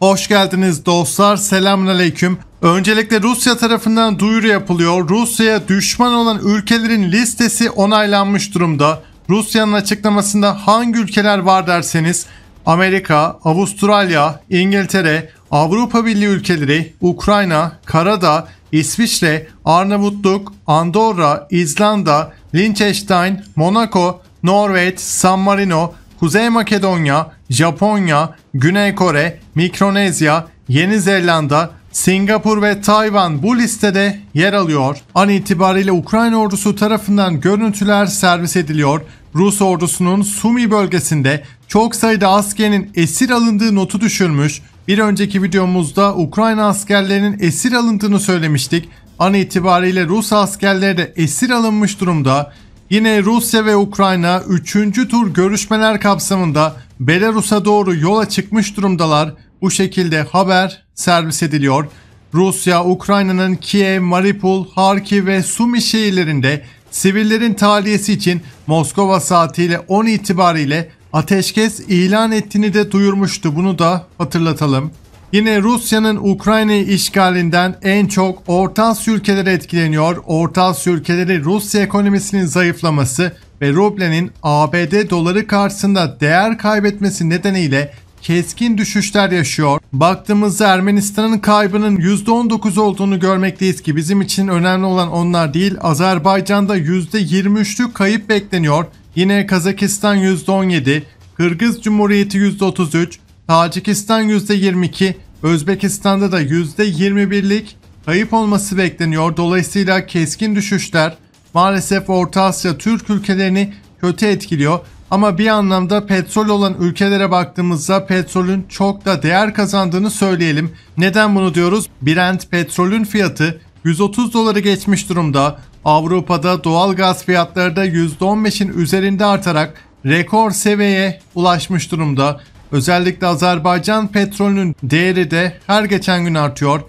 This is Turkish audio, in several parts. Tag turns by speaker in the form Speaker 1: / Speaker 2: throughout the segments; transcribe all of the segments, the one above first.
Speaker 1: Hoş geldiniz dostlar. Selamünaleyküm. Öncelikle Rusya tarafından duyuru yapılıyor. Rusya'ya düşman olan ülkelerin listesi onaylanmış durumda. Rusya'nın açıklamasında hangi ülkeler var derseniz Amerika, Avustralya, İngiltere, Avrupa Birliği ülkeleri, Ukrayna, Karadağ, İsviçre, Arnavutluk, Andorra, İzlanda, Liechtenstein, Monaco, Norveç, San Marino, Kuzey Makedonya, Japonya, Güney Kore, Mikronezya, Yeni Zelanda, Singapur ve Tayvan bu listede yer alıyor. An itibariyle Ukrayna ordusu tarafından görüntüler servis ediliyor. Rus ordusunun Sumi bölgesinde çok sayıda askerin esir alındığı notu düşürmüş. Bir önceki videomuzda Ukrayna askerlerinin esir alındığını söylemiştik. An itibariyle Rus askerleri de esir alınmış durumda. Yine Rusya ve Ukrayna 3. tur görüşmeler kapsamında Belarus'a doğru yola çıkmış durumdalar. Bu şekilde haber servis ediliyor. Rusya, Ukrayna'nın Kiev, Mariupol, Harkiv ve Sumi şehirlerinde sivillerin tahliyesi için Moskova saatiyle 10 itibariyle ateşkes ilan ettiğini de duyurmuştu. Bunu da hatırlatalım. Yine Rusya'nın Ukrayna'yı işgalinden en çok Orta Asya ülkeleri etkileniyor. Orta Asya ülkeleri Rusya ekonomisinin zayıflaması ve rublenin ABD doları karşısında değer kaybetmesi nedeniyle keskin düşüşler yaşıyor. Baktığımızda Ermenistan'ın kaybının %19 olduğunu görmekteyiz ki bizim için önemli olan onlar değil. Azerbaycan'da %23'lük kayıp bekleniyor. Yine Kazakistan %17, Kırgız Cumhuriyeti %33, Tacikistan %22, Özbekistan'da da %21'lik kayıp olması bekleniyor. Dolayısıyla keskin düşüşler maalesef Orta Asya Türk ülkelerini kötü etkiliyor. Ama bir anlamda petrol olan ülkelere baktığımızda petrolün çok da değer kazandığını söyleyelim. Neden bunu diyoruz? Brent petrolün fiyatı 130 doları geçmiş durumda. Avrupa'da doğal gaz fiyatları da %15'in üzerinde artarak rekor seviyeye ulaşmış durumda. Özellikle Azerbaycan petrolünün değeri de her geçen gün artıyor.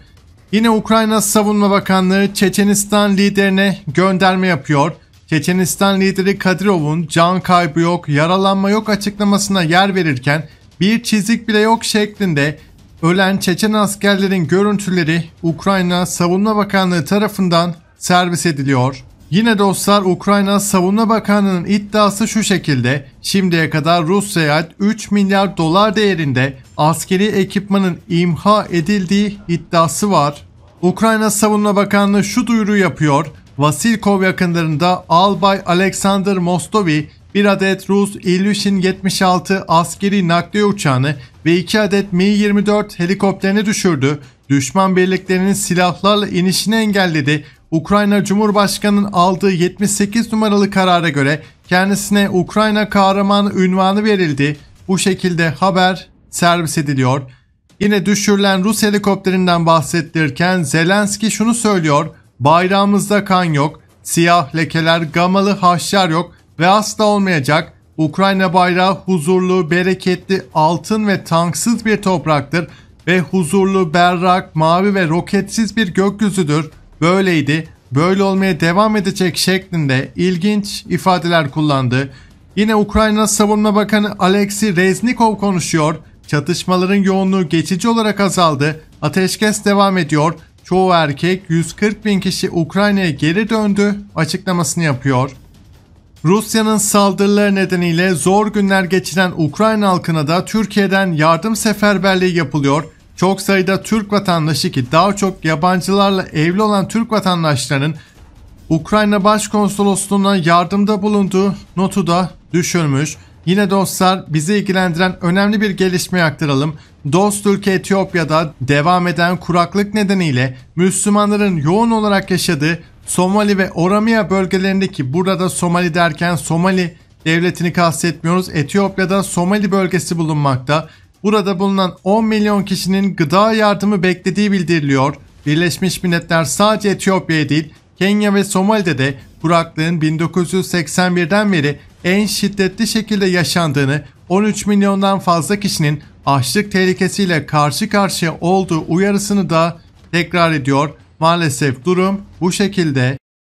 Speaker 1: Yine Ukrayna Savunma Bakanlığı Çeçenistan liderine gönderme yapıyor. Çeçenistan lideri Kadirov'un can kaybı yok, yaralanma yok açıklamasına yer verirken bir çizik bile yok şeklinde ölen Çeçen askerlerin görüntüleri Ukrayna Savunma Bakanlığı tarafından servis ediliyor. Yine dostlar Ukrayna Savunma Bakanı'nın iddiası şu şekilde. Şimdiye kadar Rus 3 milyar dolar değerinde askeri ekipmanın imha edildiği iddiası var. Ukrayna Savunma Bakanlığı şu duyuru yapıyor. Vasilkov yakınlarında Albay Alexander Mostovi bir adet Rus Ilyushin 76 askeri nakliye uçağını ve iki adet Mi-24 helikopterini düşürdü. Düşman birliklerinin silahlarla inişini engelledi Ukrayna Cumhurbaşkanı'nın aldığı 78 numaralı karara göre kendisine Ukrayna kahramanı ünvanı verildi. Bu şekilde haber servis ediliyor. Yine düşürülen Rus helikopterinden bahsettirirken Zelenski şunu söylüyor. Bayrağımızda kan yok, siyah lekeler, gamalı haşyar yok ve asla olmayacak. Ukrayna bayrağı huzurlu, bereketli, altın ve tanksız bir topraktır ve huzurlu, berrak, mavi ve roketsiz bir gökyüzüdür böyleydi, böyle olmaya devam edecek şeklinde ilginç ifadeler kullandı. Yine Ukrayna Savunma Bakanı Alexey Reznikov konuşuyor. Çatışmaların yoğunluğu geçici olarak azaldı. Ateşkes devam ediyor. Çoğu erkek 140 bin kişi Ukrayna'ya geri döndü açıklamasını yapıyor. Rusya'nın saldırıları nedeniyle zor günler geçiren Ukrayna halkına da Türkiye'den yardım seferberliği yapılıyor. Çok sayıda Türk vatandaşı ki daha çok yabancılarla evli olan Türk vatandaşlarının Ukrayna Başkonsolosluğu'na yardımda bulunduğu notu da düşürmüş. Yine dostlar bizi ilgilendiren önemli bir gelişmeye aktaralım. Dost ülke Etiyopya'da devam eden kuraklık nedeniyle Müslümanların yoğun olarak yaşadığı Somali ve Oromia bölgelerindeki burada Somali derken Somali devletini kastetmiyoruz. Etiyopya'da Somali bölgesi bulunmakta. Burada bulunan 10 milyon kişinin gıda yardımı beklediği bildiriliyor. Birleşmiş Milletler sadece Etiyopya'ya değil Kenya ve Somali'de de kuraklığın 1981'den beri en şiddetli şekilde yaşandığını 13 milyondan fazla kişinin açlık tehlikesiyle karşı karşıya olduğu uyarısını da tekrar ediyor. Maalesef durum bu şekilde.